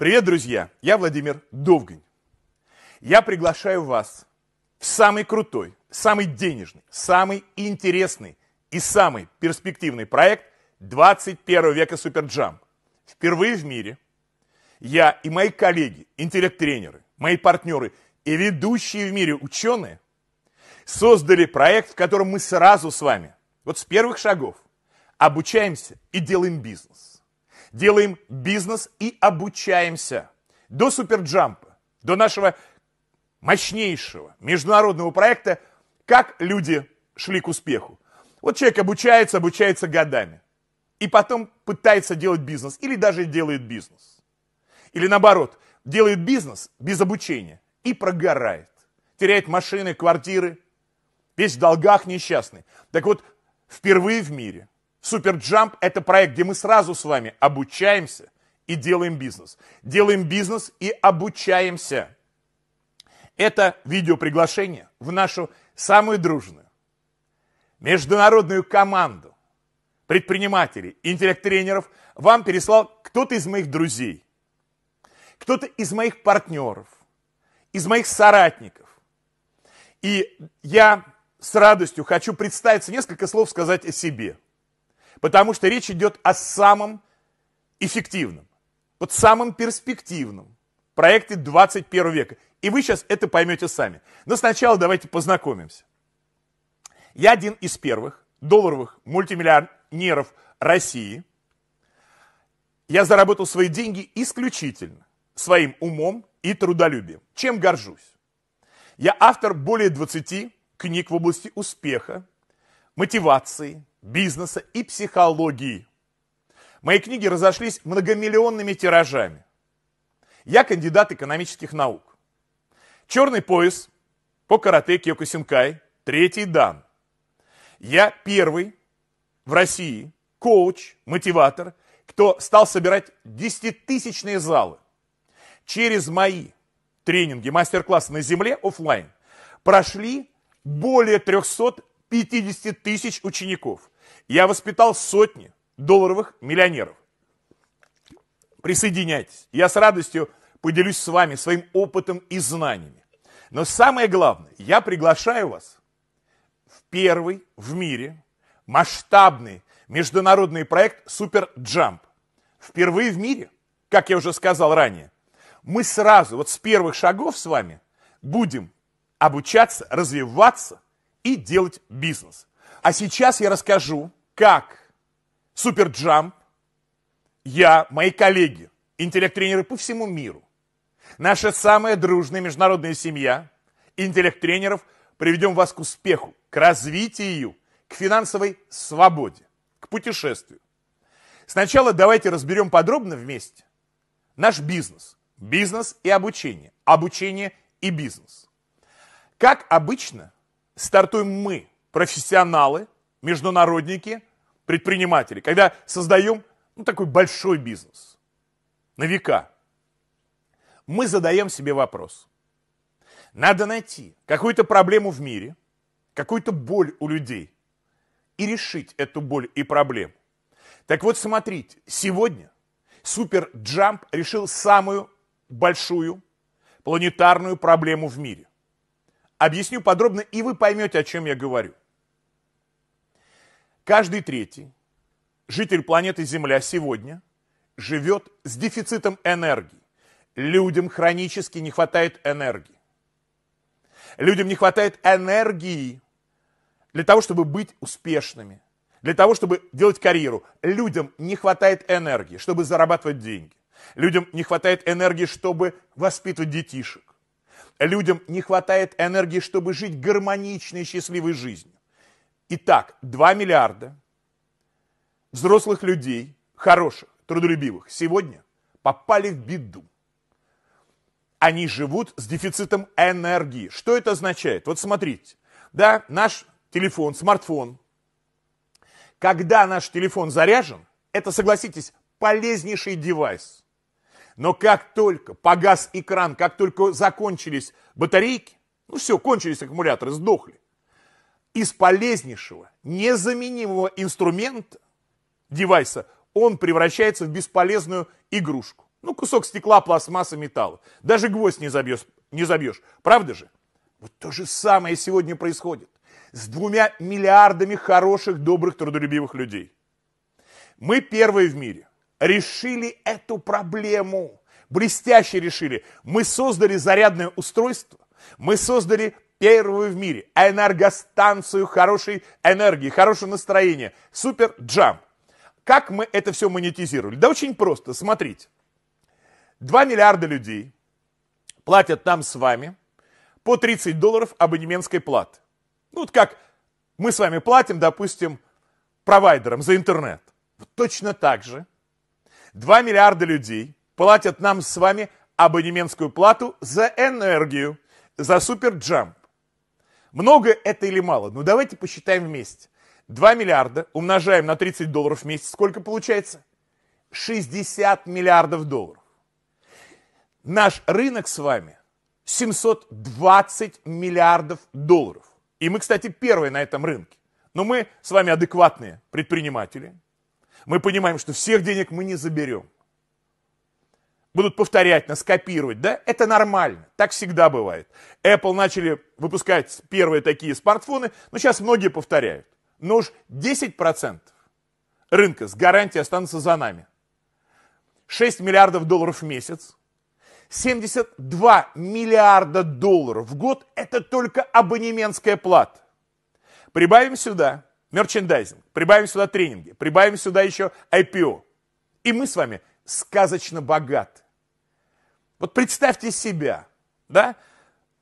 Привет, друзья! Я Владимир Довгань. Я приглашаю вас в самый крутой, самый денежный, самый интересный и самый перспективный проект 21 века Суперджам. Впервые в мире я и мои коллеги, интеллект-тренеры, мои партнеры и ведущие в мире ученые создали проект, в котором мы сразу с вами, вот с первых шагов, обучаемся и делаем бизнес – делаем бизнес и обучаемся. До суперджампа, до нашего мощнейшего международного проекта «Как люди шли к успеху». Вот человек обучается, обучается годами. И потом пытается делать бизнес. Или даже делает бизнес. Или наоборот, делает бизнес без обучения. И прогорает. Теряет машины, квартиры. Весь в долгах несчастный. Так вот, впервые в мире – Суперджамп – это проект, где мы сразу с вами обучаемся и делаем бизнес. Делаем бизнес и обучаемся. Это видеоприглашение в нашу самую дружную международную команду предпринимателей, интеллект-тренеров вам переслал кто-то из моих друзей, кто-то из моих партнеров, из моих соратников. И я с радостью хочу представиться, несколько слов сказать о себе – Потому что речь идет о самом эффективном, вот самом перспективном проекте 21 века. И вы сейчас это поймете сами. Но сначала давайте познакомимся. Я один из первых долларовых мультимиллионеров России. Я заработал свои деньги исключительно своим умом и трудолюбием. Чем горжусь? Я автор более 20 книг в области успеха, мотивации, бизнеса и психологии. Мои книги разошлись многомиллионными тиражами. Я кандидат экономических наук. Черный пояс по карате Киокусинкай, третий дан. Я первый в России коуч, мотиватор, кто стал собирать десятитысячные залы. Через мои тренинги, мастер-классы на земле офлайн прошли более 350 тысяч учеников. Я воспитал сотни долларовых миллионеров. Присоединяйтесь. Я с радостью поделюсь с вами своим опытом и знаниями. Но самое главное, я приглашаю вас в первый в мире масштабный международный проект Супер Джамп. Впервые в мире, как я уже сказал ранее. Мы сразу, вот с первых шагов с вами, будем обучаться, развиваться и делать бизнес. А сейчас я расскажу как Суперджамп, я, мои коллеги, интеллект-тренеры по всему миру, наша самая дружная международная семья интеллект-тренеров приведем вас к успеху, к развитию, к финансовой свободе, к путешествию. Сначала давайте разберем подробно вместе наш бизнес, бизнес и обучение, обучение и бизнес. Как обычно, стартуем мы, профессионалы, международники – Предприниматели, когда создаем ну, такой большой бизнес на века, мы задаем себе вопрос. Надо найти какую-то проблему в мире, какую-то боль у людей и решить эту боль и проблему. Так вот, смотрите, сегодня Супер Джамп решил самую большую планетарную проблему в мире. Объясню подробно, и вы поймете, о чем я говорю. Каждый третий житель планеты Земля сегодня живет с дефицитом энергии. Людям хронически не хватает энергии. Людям не хватает энергии для того, чтобы быть успешными, для того, чтобы делать карьеру. Людям не хватает энергии, чтобы зарабатывать деньги. Людям не хватает энергии, чтобы воспитывать детишек. Людям не хватает энергии, чтобы жить гармоничной и счастливой жизнью. Итак, 2 миллиарда взрослых людей, хороших, трудолюбивых, сегодня попали в беду. Они живут с дефицитом энергии. Что это означает? Вот смотрите, да, наш телефон, смартфон. Когда наш телефон заряжен, это, согласитесь, полезнейший девайс. Но как только погас экран, как только закончились батарейки, ну все, кончились аккумуляторы, сдохли из полезнейшего, незаменимого инструмента, девайса, он превращается в бесполезную игрушку. Ну, кусок стекла, пластмасса, металла. Даже гвоздь не забьешь, не забьешь. Правда же? Вот то же самое сегодня происходит с двумя миллиардами хороших, добрых, трудолюбивых людей. Мы первые в мире решили эту проблему. Блестяще решили. Мы создали зарядное устройство, мы создали первую в мире энергостанцию хорошей энергии, хорошего настроения, супер джам. Как мы это все монетизировали? Да очень просто, смотрите. 2 миллиарда людей платят нам с вами по 30 долларов абонементской платы. Ну, вот как мы с вами платим, допустим, провайдерам за интернет. Вот точно так же 2 миллиарда людей платят нам с вами абонементскую плату за энергию, за суперджам. Много это или мало? Ну давайте посчитаем вместе. 2 миллиарда умножаем на 30 долларов в месяц. Сколько получается? 60 миллиардов долларов. Наш рынок с вами 720 миллиардов долларов. И мы, кстати, первые на этом рынке. Но мы с вами адекватные предприниматели. Мы понимаем, что всех денег мы не заберем будут повторять нас, копировать, да, это нормально, так всегда бывает. Apple начали выпускать первые такие смартфоны, но сейчас многие повторяют. Но уж 10% рынка с гарантией останутся за нами. 6 миллиардов долларов в месяц, 72 миллиарда долларов в год – это только абонементская плата. Прибавим сюда мерчендайзинг, прибавим сюда тренинги, прибавим сюда еще IPO. И мы с вами – сказочно богат. Вот представьте себя, да,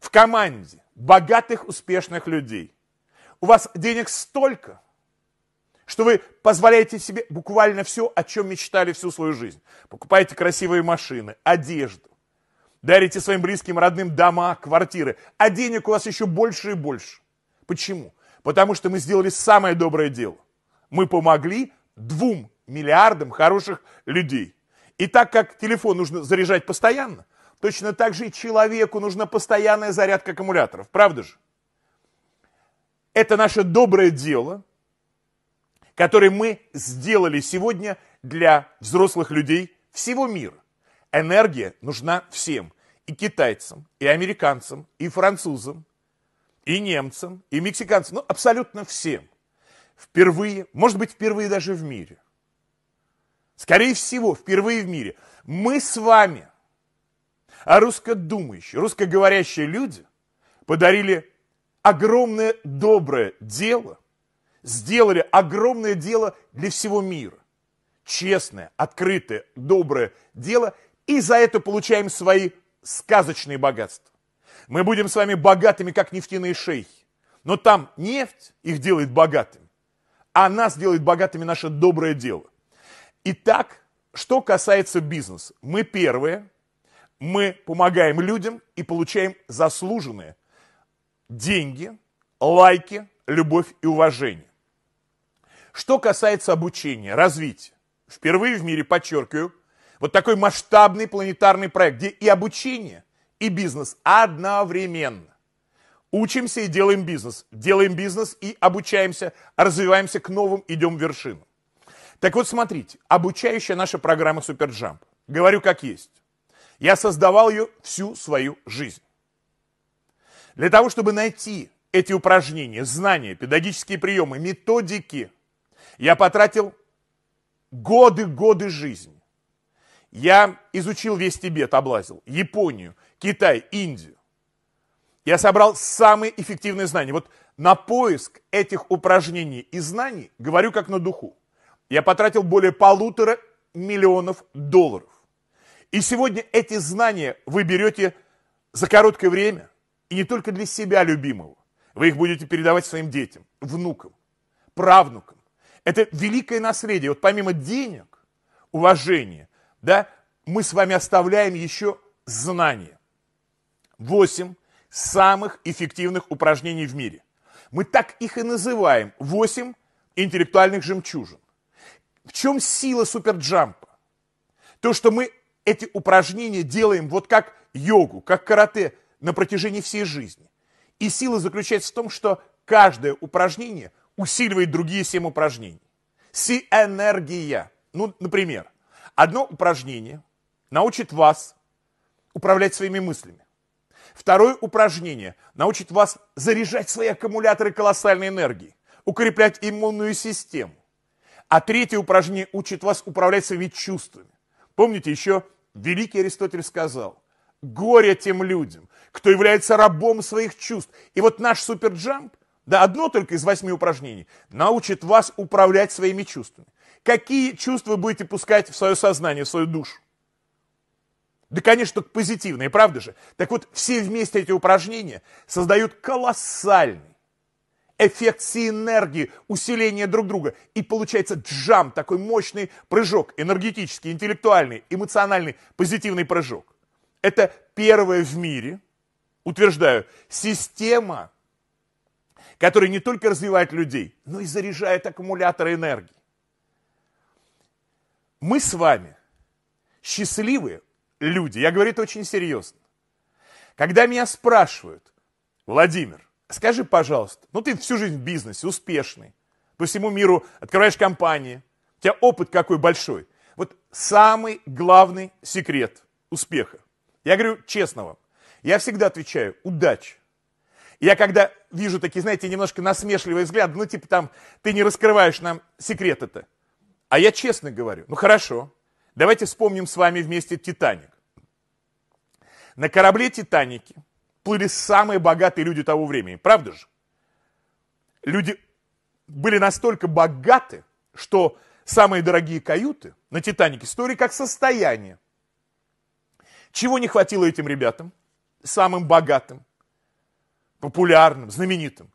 в команде богатых, успешных людей. У вас денег столько, что вы позволяете себе буквально все, о чем мечтали всю свою жизнь. Покупаете красивые машины, одежду, дарите своим близким, родным дома, квартиры, а денег у вас еще больше и больше. Почему? Потому что мы сделали самое доброе дело. Мы помогли двум миллиардам хороших людей. И так как телефон нужно заряжать постоянно, точно так же и человеку нужна постоянная зарядка аккумуляторов. Правда же? Это наше доброе дело, которое мы сделали сегодня для взрослых людей всего мира. Энергия нужна всем. И китайцам, и американцам, и французам, и немцам, и мексиканцам. Ну, абсолютно всем. Впервые, может быть, впервые даже в мире – скорее всего, впервые в мире, мы с вами, а русскодумающие, русскоговорящие люди подарили огромное доброе дело, сделали огромное дело для всего мира. Честное, открытое, доброе дело, и за это получаем свои сказочные богатства. Мы будем с вами богатыми, как нефтяные шейхи. Но там нефть их делает богатыми, а нас делает богатыми наше доброе дело – Итак, что касается бизнеса, мы первые, мы помогаем людям и получаем заслуженные деньги, лайки, любовь и уважение. Что касается обучения, развития. Впервые в мире, подчеркиваю, вот такой масштабный планетарный проект, где и обучение, и бизнес одновременно. Учимся и делаем бизнес, делаем бизнес и обучаемся, развиваемся к новым, идем в вершину. Так вот, смотрите, обучающая наша программа Суперджамп. Говорю как есть. Я создавал ее всю свою жизнь. Для того, чтобы найти эти упражнения, знания, педагогические приемы, методики, я потратил годы, годы жизни. Я изучил весь Тибет, облазил, Японию, Китай, Индию. Я собрал самые эффективные знания. Вот на поиск этих упражнений и знаний говорю как на духу. Я потратил более полутора миллионов долларов. И сегодня эти знания вы берете за короткое время, и не только для себя любимого. Вы их будете передавать своим детям, внукам, правнукам. Это великое наследие. Вот помимо денег, уважения, да, мы с вами оставляем еще знания. Восемь самых эффективных упражнений в мире. Мы так их и называем. Восемь интеллектуальных жемчужин. В чем сила суперджампа? То, что мы эти упражнения делаем вот как йогу, как карате на протяжении всей жизни. И сила заключается в том, что каждое упражнение усиливает другие семь упражнений. Си-энергия. Ну, например, одно упражнение научит вас управлять своими мыслями. Второе упражнение научит вас заряжать свои аккумуляторы колоссальной энергии, укреплять иммунную систему, а третье упражнение учит вас управлять своими чувствами. Помните, еще великий Аристотель сказал, горе тем людям, кто является рабом своих чувств. И вот наш суперджамп, да одно только из восьми упражнений, научит вас управлять своими чувствами. Какие чувства вы будете пускать в свое сознание, в свою душу? Да, конечно, позитивные, правда же? Так вот, все вместе эти упражнения создают колоссальный, эффект синергии, усиление друг друга. И получается джам, такой мощный прыжок, энергетический, интеллектуальный, эмоциональный, позитивный прыжок. Это первая в мире, утверждаю, система, которая не только развивает людей, но и заряжает аккумуляторы энергии. Мы с вами счастливые люди. Я говорю это очень серьезно. Когда меня спрашивают, Владимир, Скажи, пожалуйста, ну ты всю жизнь в бизнесе, успешный, по всему миру открываешь компании, у тебя опыт какой большой. Вот самый главный секрет успеха. Я говорю честно вам, я всегда отвечаю, удачи. Я когда вижу такие, знаете, немножко насмешливые взгляды, ну типа там, ты не раскрываешь нам секрет это. А я честно говорю, ну хорошо, давайте вспомним с вами вместе «Титаник». На корабле Титаники плыли самые богатые люди того времени, правда же? Люди были настолько богаты, что самые дорогие каюты на «Титанике» стоили как состояние. Чего не хватило этим ребятам, самым богатым, популярным, знаменитым?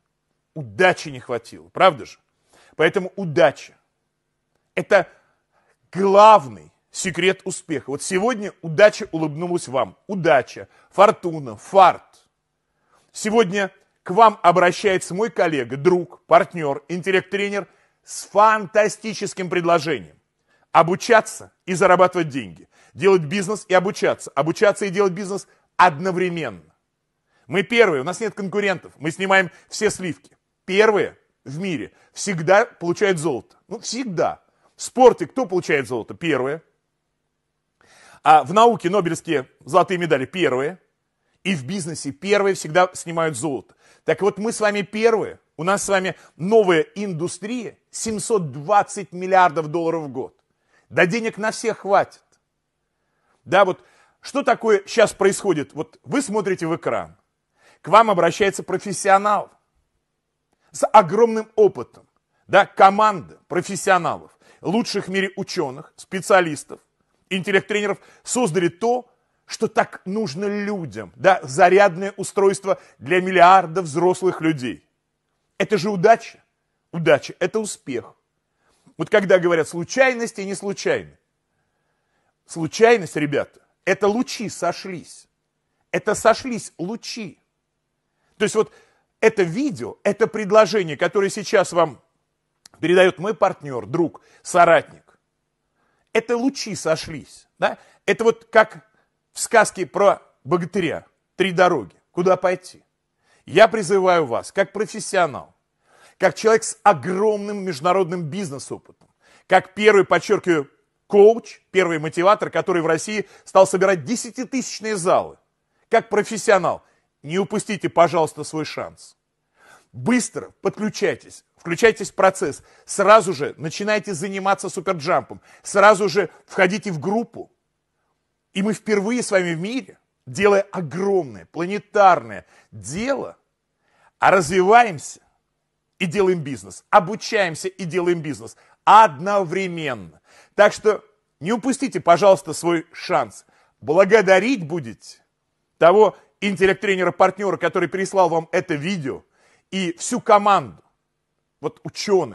Удачи не хватило, правда же? Поэтому удача – это главный секрет успеха. Вот сегодня удача улыбнулась вам. Удача, фортуна, фарт. Сегодня к вам обращается мой коллега, друг, партнер, интеллект-тренер с фантастическим предложением. Обучаться и зарабатывать деньги. Делать бизнес и обучаться. Обучаться и делать бизнес одновременно. Мы первые, у нас нет конкурентов. Мы снимаем все сливки. Первые в мире всегда получают золото. Ну, всегда. В спорте кто получает золото? Первые. А в науке Нобелевские золотые медали первые, и в бизнесе первые всегда снимают золото. Так вот мы с вами первые, у нас с вами новая индустрия, 720 миллиардов долларов в год. Да денег на всех хватит. Да, вот что такое сейчас происходит? Вот вы смотрите в экран, к вам обращается профессионал с огромным опытом, да, команда профессионалов, лучших в мире ученых, специалистов – интеллект-тренеров создали то, что так нужно людям. Да, зарядное устройство для миллиарда взрослых людей. Это же удача. Удача – это успех. Вот когда говорят случайности и не случайны. Случайность, ребята, это лучи сошлись. Это сошлись лучи. То есть вот это видео, это предложение, которое сейчас вам передает мой партнер, друг, соратник, это лучи сошлись. Да? Это вот как в сказке про богатыря «Три дороги». Куда пойти? Я призываю вас, как профессионал, как человек с огромным международным бизнес-опытом, как первый, подчеркиваю, коуч, первый мотиватор, который в России стал собирать десятитысячные залы, как профессионал, не упустите, пожалуйста, свой шанс. Быстро подключайтесь включайтесь в процесс, сразу же начинайте заниматься суперджампом, сразу же входите в группу. И мы впервые с вами в мире, делая огромное планетарное дело, а развиваемся и делаем бизнес, обучаемся и делаем бизнес одновременно. Так что не упустите, пожалуйста, свой шанс. Благодарить будете того интеллект-тренера-партнера, который переслал вам это видео, и всю команду, вот ученые,